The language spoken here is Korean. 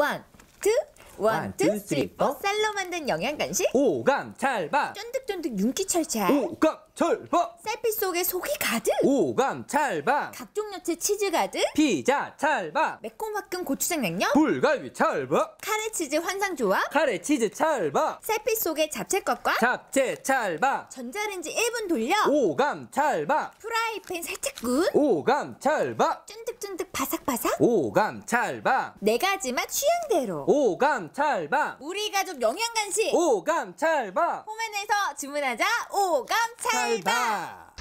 원, 투, 원, 투, 쓰리, 포 쌀로 만든 영양간식 오감 잘 봐. 쫀득 사람도 윤기철철 오감철밥 셀피 속에 속이 가득 오감찰밥 각종 야채 치즈 가득 피자 찰밥 매콤화끈 고추장 양념 불갈비 찰밥 카레 치즈 환상 조합 카레 치즈 찰밥 셀피 속에 잡채껍과 잡채 찰밥 전자레인지 1분 돌려 오감찰밥 프라이팬 살짝군 오감찰밥 쫀득쫀득 바삭바삭 오감찰밥 네 가지 맛 취향대로 오감찰밥 우리 가족 영양간식 오감찰밥 홈앤에서 지 주문하자 오감 찰바.